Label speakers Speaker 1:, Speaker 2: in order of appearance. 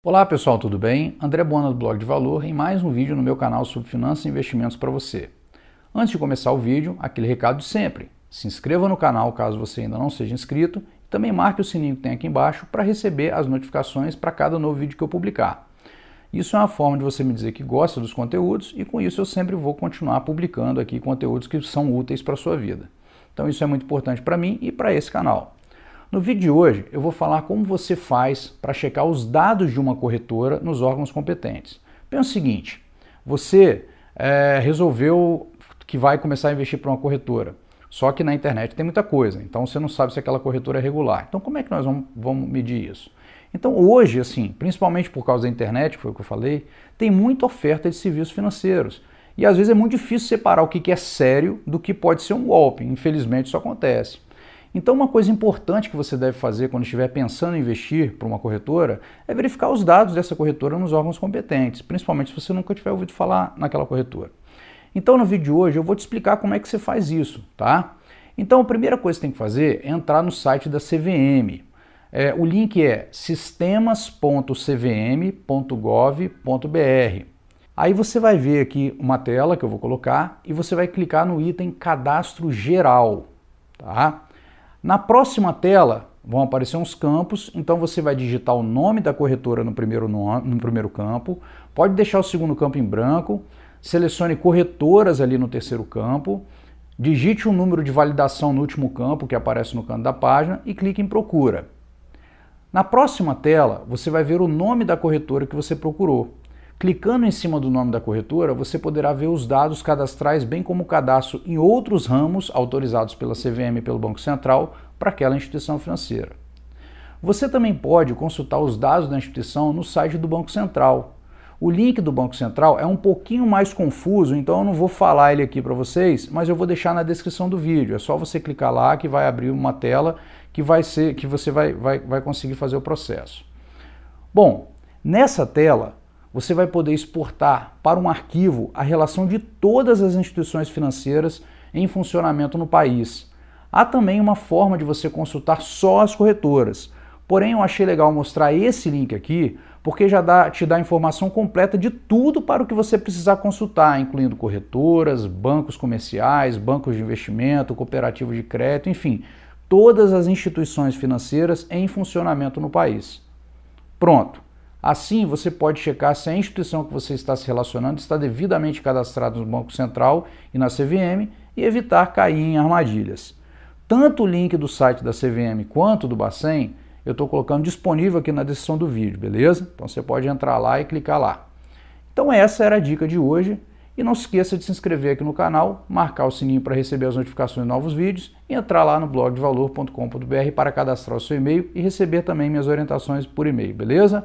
Speaker 1: Olá pessoal, tudo bem? André Bona do Blog de Valor em mais um vídeo no meu canal sobre finanças e investimentos para você. Antes de começar o vídeo, aquele recado de sempre. Se inscreva no canal caso você ainda não seja inscrito e também marque o sininho que tem aqui embaixo para receber as notificações para cada novo vídeo que eu publicar. Isso é uma forma de você me dizer que gosta dos conteúdos e com isso eu sempre vou continuar publicando aqui conteúdos que são úteis para a sua vida. Então isso é muito importante para mim e para esse canal. No vídeo de hoje, eu vou falar como você faz para checar os dados de uma corretora nos órgãos competentes. Pensa o seguinte: você é, resolveu que vai começar a investir para uma corretora, só que na internet tem muita coisa, então você não sabe se aquela corretora é regular. Então, como é que nós vamos, vamos medir isso? Então, hoje, assim, principalmente por causa da internet, que foi o que eu falei, tem muita oferta de serviços financeiros. E às vezes é muito difícil separar o que é sério do que pode ser um golpe. Infelizmente, isso acontece. Então, uma coisa importante que você deve fazer quando estiver pensando em investir para uma corretora é verificar os dados dessa corretora nos órgãos competentes, principalmente se você nunca tiver ouvido falar naquela corretora. Então, no vídeo de hoje, eu vou te explicar como é que você faz isso, tá? Então, a primeira coisa que você tem que fazer é entrar no site da CVM. É, o link é sistemas.cvm.gov.br. Aí você vai ver aqui uma tela que eu vou colocar e você vai clicar no item Cadastro Geral, tá? Na próxima tela vão aparecer uns campos, então você vai digitar o nome da corretora no primeiro, no, no primeiro campo, pode deixar o segundo campo em branco, selecione corretoras ali no terceiro campo, digite o um número de validação no último campo que aparece no canto da página e clique em procura. Na próxima tela, você vai ver o nome da corretora que você procurou. Clicando em cima do nome da corretora, você poderá ver os dados cadastrais, bem como o cadastro em outros ramos autorizados pela CVM e pelo Banco Central para aquela instituição financeira. Você também pode consultar os dados da instituição no site do Banco Central. O link do Banco Central é um pouquinho mais confuso, então eu não vou falar ele aqui para vocês, mas eu vou deixar na descrição do vídeo. É só você clicar lá que vai abrir uma tela que vai ser que você vai, vai, vai conseguir fazer o processo. Bom, nessa tela você vai poder exportar para um arquivo a relação de todas as instituições financeiras em funcionamento no país. Há também uma forma de você consultar só as corretoras. Porém, eu achei legal mostrar esse link aqui, porque já dá, te dá informação completa de tudo para o que você precisar consultar, incluindo corretoras, bancos comerciais, bancos de investimento, cooperativas de crédito, enfim, todas as instituições financeiras em funcionamento no país. Pronto. Assim, você pode checar se a instituição que você está se relacionando está devidamente cadastrada no Banco Central e na CVM e evitar cair em armadilhas. Tanto o link do site da CVM quanto do Bacen eu estou colocando disponível aqui na descrição do vídeo, beleza? Então você pode entrar lá e clicar lá. Então essa era a dica de hoje e não se esqueça de se inscrever aqui no canal, marcar o sininho para receber as notificações de novos vídeos e entrar lá no blog de valor.com.br para cadastrar o seu e-mail e receber também minhas orientações por e-mail, beleza?